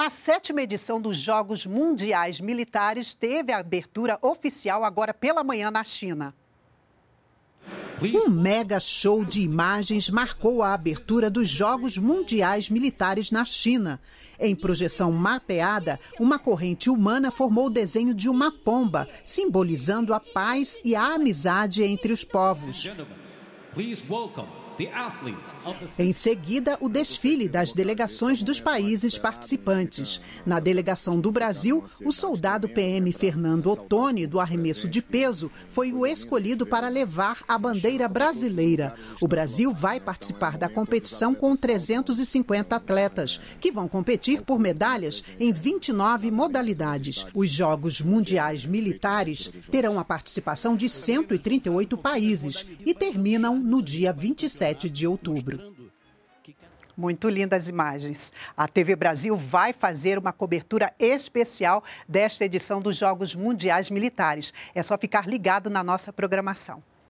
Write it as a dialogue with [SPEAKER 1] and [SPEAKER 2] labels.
[SPEAKER 1] A sétima edição dos Jogos Mundiais Militares teve a abertura oficial agora pela manhã na China. Um mega show de imagens marcou a abertura dos Jogos Mundiais Militares na China. Em projeção mapeada, uma corrente humana formou o desenho de uma pomba, simbolizando a paz e a amizade entre os povos. Please welcome em seguida, o desfile das delegações dos países participantes. Na delegação do Brasil, o soldado PM Fernando Ottoni, do arremesso de peso, foi o escolhido para levar a bandeira brasileira. O Brasil vai participar da competição com 350 atletas, que vão competir por medalhas em 29 modalidades. Os Jogos Mundiais Militares terão a participação de 138 países e terminam no dia 27 7 de outubro. Muito lindas imagens. A TV Brasil vai fazer uma cobertura especial desta edição dos Jogos Mundiais Militares. É só ficar ligado na nossa programação.